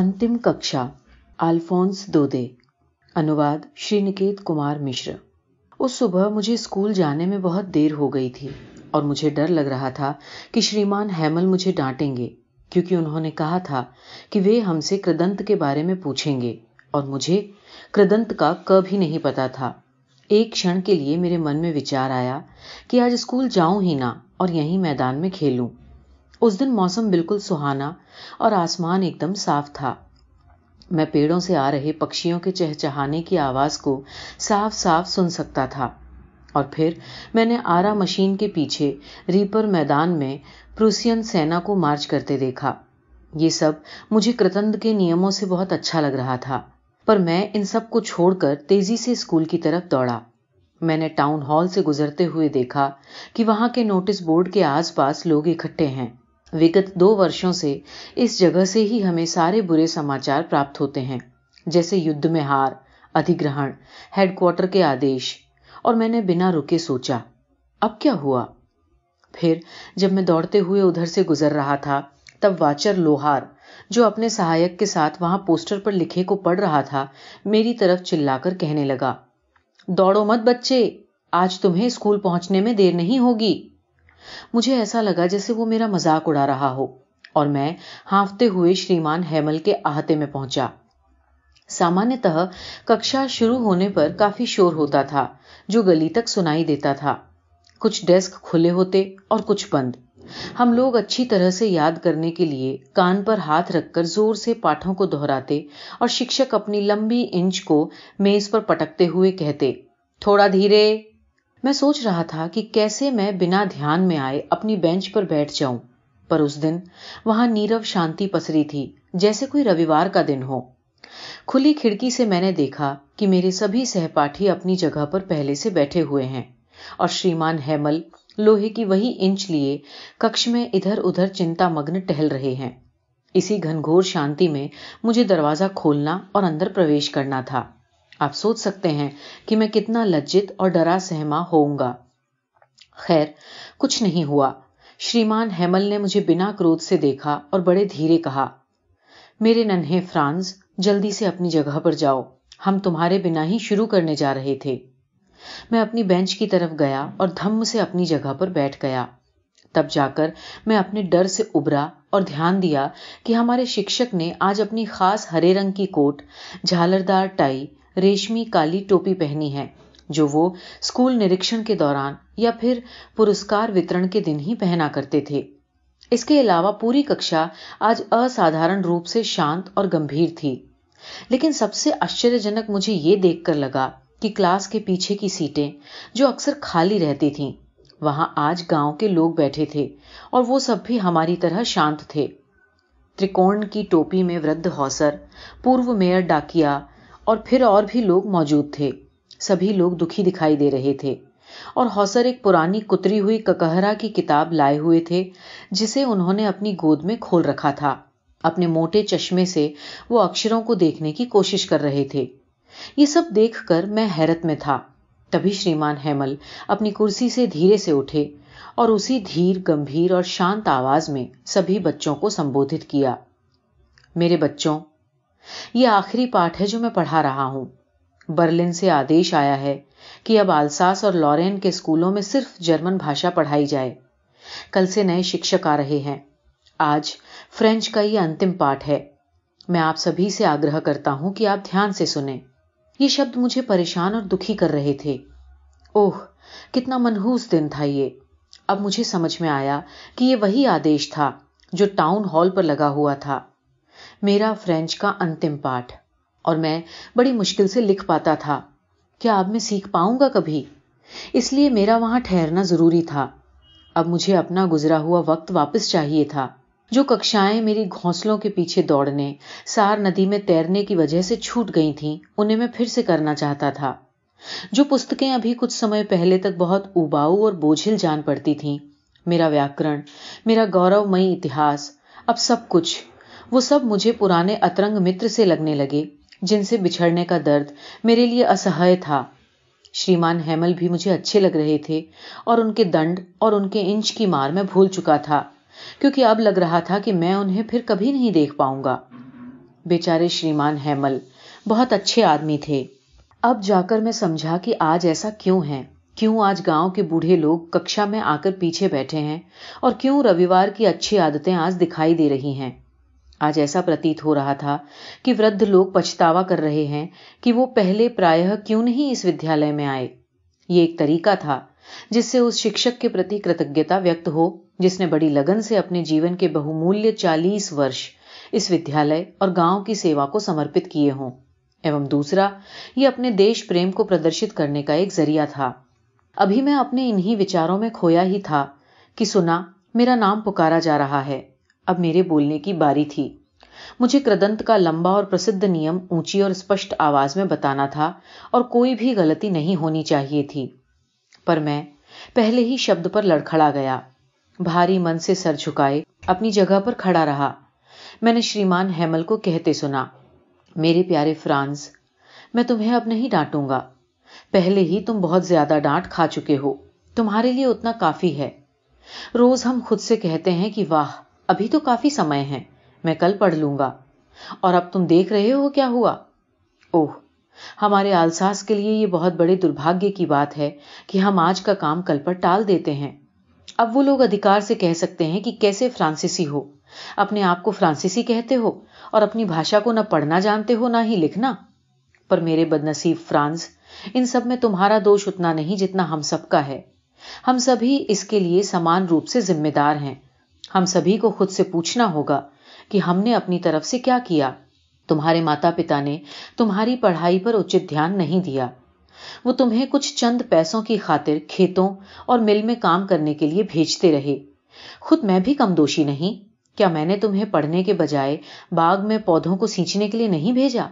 अंतिम कक्षा अल्फोंस दोदे अनुवाद श्री निकेत कुमार मिश्र उस सुबह मुझे स्कूल जाने में बहुत देर हो गई थी और मुझे डर लग रहा था कि श्रीमान हैमल मुझे डांटेंगे क्योंकि उन्होंने कहा था कि वे हमसे कृदंत के बारे में पूछेंगे और मुझे कृदंत का कब ही नहीं पता था एक क्षण के लिए मेरे मन में विचार आया कि आज स्कूल जाऊं ही ना और यहीं मैदान में खेलूं उस दिन मौसम बिल्कुल सुहाना और आसमान एकदम साफ था मैं पेड़ों से आ रहे पक्षियों के चहचहाने की आवाज़ को साफ साफ सुन सकता था और फिर मैंने आरा मशीन के पीछे रीपर मैदान में प्रूसियन सेना को मार्च करते देखा ये सब मुझे कृतंद के नियमों से बहुत अच्छा लग रहा था पर मैं इन सब को छोड़कर तेजी से स्कूल की तरफ दौड़ा मैंने टाउन हॉल से गुजरते हुए देखा कि वहां के नोटिस बोर्ड के आसपास लोग इकट्ठे हैं विगत दो वर्षों से इस जगह से ही हमें सारे बुरे समाचार प्राप्त होते हैं जैसे युद्ध में हार अधिग्रहण हेडक्वार्टर के आदेश और मैंने बिना रुके सोचा अब क्या हुआ फिर जब मैं दौड़ते हुए उधर से गुजर रहा था तब वाचर लोहार जो अपने सहायक के साथ वहां पोस्टर पर लिखे को पढ़ रहा था मेरी तरफ चिल्लाकर कहने लगा दौड़ो मत बच्चे आज तुम्हें स्कूल पहुंचने में देर नहीं होगी मुझे ऐसा लगा जैसे वो मेरा मजाक उड़ा रहा हो और मैं हाँफते हुए श्रीमान हेमल के आहते में पहुंचा सामान्यतः कक्षा शुरू होने पर काफी शोर होता था जो गली तक सुनाई देता था कुछ डेस्क खुले होते और कुछ बंद हम लोग अच्छी तरह से याद करने के लिए कान पर हाथ रखकर जोर से पाठों को दोहराते और शिक्षक अपनी लंबी इंच को मेज पर पटकते हुए कहते थोड़ा धीरे मैं सोच रहा था कि कैसे मैं बिना ध्यान में आए अपनी बेंच पर बैठ जाऊं पर उस दिन वहां नीरव शांति पसरी थी जैसे कोई रविवार का दिन हो खुली खिड़की से मैंने देखा कि मेरे सभी सहपाठी अपनी जगह पर पहले से बैठे हुए हैं और श्रीमान हेमल लोहे की वही इंच लिए कक्ष में इधर उधर चिंता मग्न टहल रहे हैं इसी घनघोर शांति में मुझे दरवाजा खोलना और अंदर प्रवेश करना था आप सोच सकते हैं कि मैं कितना लज्जित और डरा सहमा होऊंगा खैर कुछ नहीं हुआ श्रीमान हेमल ने मुझे बिना क्रोध से देखा और बड़े धीरे कहा मेरे नन्हे फ्रांस जल्दी से अपनी जगह पर जाओ हम तुम्हारे बिना ही शुरू करने जा रहे थे मैं अपनी बेंच की तरफ गया और धम्म से अपनी जगह पर बैठ गया तब जाकर मैं अपने डर से उबरा और ध्यान दिया कि हमारे शिक्षक ने आज अपनी खास हरे रंग की कोट झालरदार टाई रेशमी काली टोपी पहनी है जो वो स्कूल निरीक्षण के दौरान या फिर पुरस्कार वितरण के दिन ही पहना करते थे इसके अलावा पूरी कक्षा आज असाधारण रूप से शांत और गंभीर थी लेकिन सबसे आश्चर्यजनक मुझे ये देखकर लगा कि क्लास के पीछे की सीटें जो अक्सर खाली रहती थीं वहां आज गांव के लोग बैठे थे और वो सब भी हमारी तरह शांत थे त्रिकोण की टोपी में वृद्ध हौसर पूर्व मेयर डाकिया और फिर और भी लोग मौजूद थे सभी लोग दुखी दिखाई दे रहे थे और हौसर एक पुरानी कुतरी हुई ककहरा की किताब लाए हुए थे जिसे उन्होंने अपनी गोद में खोल रखा था अपने मोटे चश्मे से वो अक्षरों को देखने की कोशिश कर रहे थे ये सब देखकर मैं हैरत में था तभी श्रीमान हेमल अपनी कुर्सी से धीरे से उठे और उसी धीर गंभीर और शांत आवाज में सभी बच्चों को संबोधित किया मेरे बच्चों ये आखिरी पाठ है जो मैं पढ़ा रहा हूं बर्लिन से आदेश आया है कि अब आलसास और लॉरेन के स्कूलों में सिर्फ जर्मन भाषा पढ़ाई जाए कल से नए शिक्षक आ रहे हैं आज फ्रेंच का यह अंतिम पाठ है मैं आप सभी से आग्रह करता हूं कि आप ध्यान से सुने ये शब्द मुझे परेशान और दुखी कर रहे थे ओह कितना मनहूस दिन था ये अब मुझे समझ में आया कि यह वही आदेश था जो टाउन हॉल पर लगा हुआ था मेरा फ्रेंच का अंतिम पाठ और मैं बड़ी मुश्किल से लिख पाता था क्या अब मैं सीख पाऊंगा कभी इसलिए मेरा वहां ठहरना जरूरी था अब मुझे अपना गुजरा हुआ वक्त वापस चाहिए था जो कक्षाएं मेरी घोंसलों के पीछे दौड़ने सार नदी में तैरने की वजह से छूट गई थी उन्हें मैं फिर से करना चाहता था जो पुस्तकें अभी कुछ समय पहले तक बहुत उबाऊ और बोझिल जान पड़ती थीं मेरा व्याकरण मेरा गौरवमयी इतिहास अब सब कुछ वो सब मुझे पुराने अतरंग मित्र से लगने लगे जिनसे बिछड़ने का दर्द मेरे लिए असह्य था श्रीमान हेमल भी मुझे अच्छे लग रहे थे और उनके दंड और उनके इंच की मार मैं भूल चुका था क्योंकि अब लग रहा था कि मैं उन्हें फिर कभी नहीं देख पाऊंगा बेचारे श्रीमान हेमल बहुत अच्छे आदमी थे अब जाकर मैं समझा कि आज ऐसा क्यों है क्यों आज गांव के बूढ़े लोग कक्षा में आकर पीछे बैठे हैं और क्यों रविवार की अच्छी आदतें आज दिखाई दे रही हैं आज ऐसा प्रतीत हो रहा था कि वृद्ध लोग पछतावा कर रहे हैं कि वो पहले प्रायः क्यों नहीं इस विद्यालय में आए ये एक तरीका था जिससे उस शिक्षक के प्रति कृतज्ञता व्यक्त हो जिसने बड़ी लगन से अपने जीवन के बहुमूल्य चालीस वर्ष इस विद्यालय और गांव की सेवा को समर्पित किए हों एवं दूसरा ये अपने देश प्रेम को प्रदर्शित करने का एक जरिया था अभी मैं अपने इन्हीं विचारों में खोया ही था कि सुना मेरा नाम पुकारा जा रहा है अब मेरे बोलने की बारी थी मुझे कृदंत का लंबा और प्रसिद्ध नियम ऊंची और स्पष्ट आवाज में बताना था और कोई भी गलती नहीं होनी चाहिए थी पर मैं पहले ही शब्द पर लड़खड़ा गया भारी मन से सर झुकाए अपनी जगह पर खड़ा रहा मैंने श्रीमान हेमल को कहते सुना मेरे प्यारे फ्रांस मैं तुम्हें अब नहीं डांटूंगा पहले ही तुम बहुत ज्यादा डांट खा चुके हो तुम्हारे लिए उतना काफी है रोज हम खुद से कहते हैं कि वाह अभी तो काफी समय है मैं कल पढ़ लूंगा और अब तुम देख रहे हो क्या हुआ ओह हमारे आलसास के लिए ये बहुत बड़े दुर्भाग्य की बात है कि हम आज का काम कल पर टाल देते हैं अब वो लोग अधिकार से कह सकते हैं कि कैसे फ्रांसीसी हो अपने आप को फ्रांसीसी कहते हो और अपनी भाषा को ना पढ़ना जानते हो ना ही लिखना पर मेरे बदनसीब फ्रांस इन सब में तुम्हारा दोष उतना नहीं जितना हम सबका है हम सभी इसके लिए समान रूप से जिम्मेदार हैं हम सभी को खुद से पूछना होगा कि हमने अपनी तरफ से क्या किया तुम्हारे माता पिता ने तुम्हारी पढ़ाई पर उचित ध्यान नहीं दिया वो तुम्हें कुछ चंद पैसों की खातिर खेतों और मिल में काम करने के लिए भेजते रहे खुद मैं भी कम दोषी नहीं क्या मैंने तुम्हें पढ़ने के बजाय बाग में पौधों को सींचने के लिए नहीं भेजा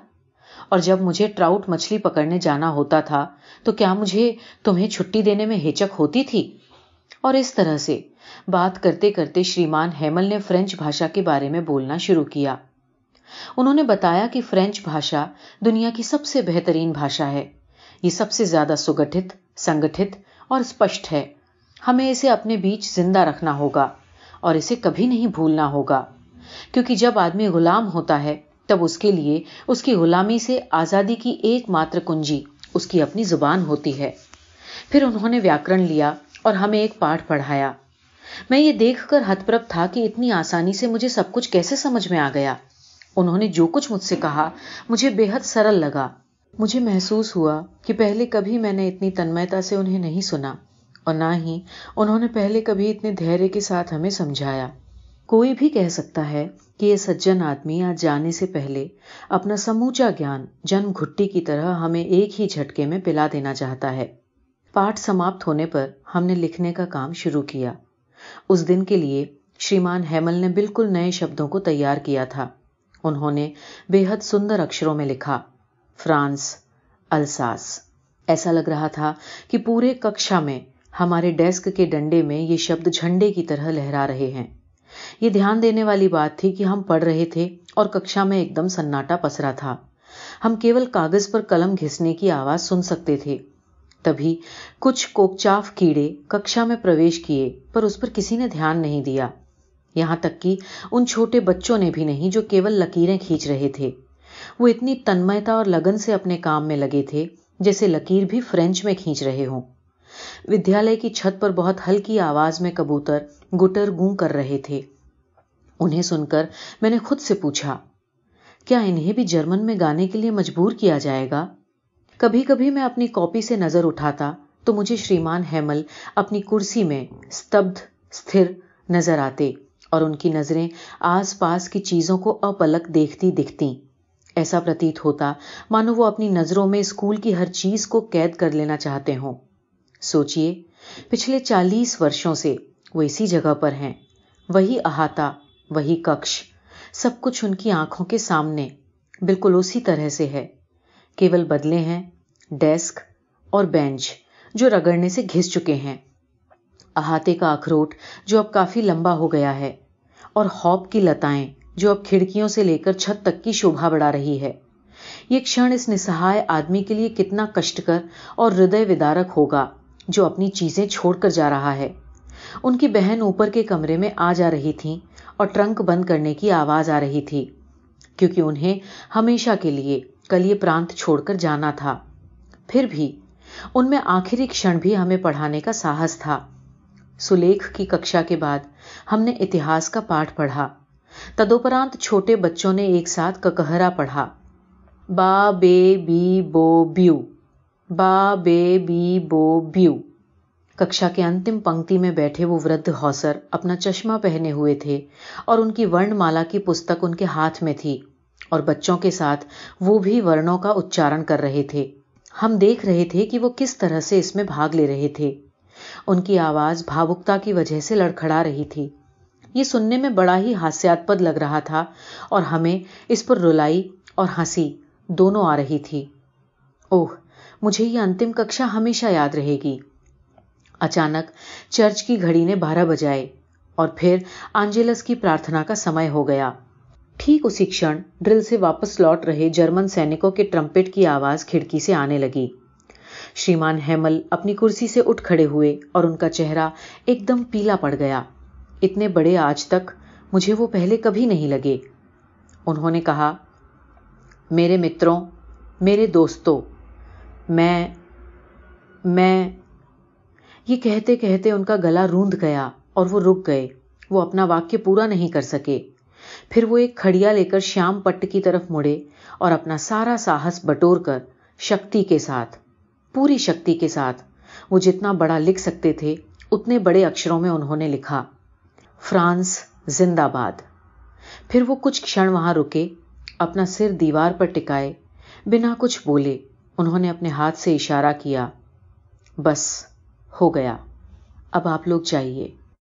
और जब मुझे ट्राउट मछली पकड़ने जाना होता था तो क्या मुझे तुम्हें छुट्टी देने में हिचक होती थी और इस तरह से बात करते करते श्रीमान हेमल ने फ्रेंच भाषा के बारे में बोलना शुरू किया उन्होंने बताया कि फ्रेंच भाषा दुनिया की सबसे बेहतरीन भाषा है ये सबसे ज्यादा सुगठित संगठित और स्पष्ट है हमें इसे अपने बीच जिंदा रखना होगा और इसे कभी नहीं भूलना होगा क्योंकि जब आदमी गुलाम होता है तब उसके लिए उसकी गुलामी से आज़ादी की एकमात्र कुंजी उसकी अपनी जुबान होती है फिर उन्होंने व्याकरण लिया और हमें एक पाठ पढ़ाया मैं ये देखकर हतप्रभ था कि इतनी आसानी से मुझे सब कुछ कैसे समझ में आ गया उन्होंने जो कुछ मुझसे कहा मुझे बेहद सरल लगा मुझे महसूस हुआ कि पहले कभी मैंने इतनी तन्मयता से उन्हें नहीं सुना और ना ही उन्होंने पहले कभी इतने धैर्य के साथ हमें समझाया कोई भी कह सकता है कि ये सज्जन आदमी आज जाने से पहले अपना समूचा ज्ञान जन्म घुट्टी की तरह हमें एक ही झटके में पिला देना चाहता है पाठ समाप्त होने पर हमने लिखने का काम शुरू किया उस दिन के लिए श्रीमान हेमल ने बिल्कुल नए शब्दों को तैयार किया था उन्होंने बेहद सुंदर अक्षरों में लिखा फ्रांस अल्सास ऐसा लग रहा था कि पूरे कक्षा में हमारे डेस्क के डंडे में ये शब्द झंडे की तरह लहरा रहे हैं ये ध्यान देने वाली बात थी कि हम पढ़ रहे थे और कक्षा में एकदम सन्नाटा पसरा था हम केवल कागज पर कलम घिसने की आवाज सुन सकते थे तभी कुछ कोकचाफ कीड़े कक्षा में प्रवेश किए पर उस पर किसी ने ध्यान नहीं दिया यहां तक कि उन छोटे बच्चों ने भी नहीं जो केवल लकीरें खींच रहे थे वो इतनी तन्मयता और लगन से अपने काम में लगे थे जैसे लकीर भी फ्रेंच में खींच रहे हों विद्यालय की छत पर बहुत हल्की आवाज में कबूतर गुटर गूं कर रहे थे उन्हें सुनकर मैंने खुद से पूछा क्या इन्हें भी जर्मन में गाने के लिए मजबूर किया जाएगा कभी कभी मैं अपनी कॉपी से नज़र उठाता तो मुझे श्रीमान हैमल अपनी कुर्सी में स्तब्ध स्थिर नज़र आते और उनकी नज़रें आसपास की चीज़ों को अपलक देखती दिखती ऐसा प्रतीत होता मानो वो अपनी नज़रों में स्कूल की हर चीज़ को कैद कर लेना चाहते हों सोचिए पिछले चालीस वर्षों से वो इसी जगह पर हैं वही अहाता वही कक्ष सब कुछ उनकी आंखों के सामने बिल्कुल उसी तरह से है केवल बदले हैं डेस्क और बेंच जो रगड़ने से घिस चुके हैं अहाते का अखरोट जो अब काफ़ी लंबा हो गया है और हॉप की लताएं जो अब खिड़कियों से लेकर छत तक की शोभा बढ़ा रही है ये क्षण इस निसहाय आदमी के लिए कितना कष्टकर और हृदय विदारक होगा जो अपनी चीज़ें छोड़कर जा रहा है उनकी बहन ऊपर के कमरे में आ जा रही थी और ट्रंक बंद करने की आवाज़ आ रही थी क्योंकि उन्हें हमेशा के लिए कल ये प्रांत छोड़कर जाना था फिर भी उनमें आखिरी क्षण भी हमें पढ़ाने का साहस था सुलेख की कक्षा के बाद हमने इतिहास का पाठ पढ़ा तदोपरांत छोटे बच्चों ने एक साथ ककहरा पढ़ा बा बे बी बो ब्यू बा बे बी बो ब्यू कक्षा के अंतिम पंक्ति में बैठे वो वृद्ध हौसर अपना चश्मा पहने हुए थे और उनकी वर्णमाला की पुस्तक उनके हाथ में थी और बच्चों के साथ वो भी वर्णों का उच्चारण कर रहे थे हम देख रहे थे कि वो किस तरह से इसमें भाग ले रहे थे उनकी आवाज़ भावुकता की वजह से लड़खड़ा रही थी ये सुनने में बड़ा ही हास्यास्पद लग रहा था और हमें इस पर रुलाई और हंसी दोनों आ रही थी ओह मुझे ये अंतिम कक्षा हमेशा याद रहेगी अचानक चर्च की घड़ी ने बारह बजाए और फिर आंजेलस की प्रार्थना का समय हो गया ठीक उसी क्षण ड्रिल से वापस लौट रहे जर्मन सैनिकों के ट्रम्पेट की आवाज़ खिड़की से आने लगी श्रीमान हेमल अपनी कुर्सी से उठ खड़े हुए और उनका चेहरा एकदम पीला पड़ गया इतने बड़े आज तक मुझे वो पहले कभी नहीं लगे उन्होंने कहा मेरे मित्रों मेरे दोस्तों मैं मैं ये कहते कहते उनका गला रूंध गया और वो रुक गए वो अपना वाक्य पूरा नहीं कर सके फिर वो एक खड़िया लेकर श्याम पट्ट की तरफ मुड़े और अपना सारा साहस बटोर कर शक्ति के साथ पूरी शक्ति के साथ वो जितना बड़ा लिख सकते थे उतने बड़े अक्षरों में उन्होंने लिखा फ्रांस जिंदाबाद फिर वो कुछ क्षण वहां रुके अपना सिर दीवार पर टिकाए बिना कुछ बोले उन्होंने अपने हाथ से इशारा किया बस हो गया अब आप लोग जाइए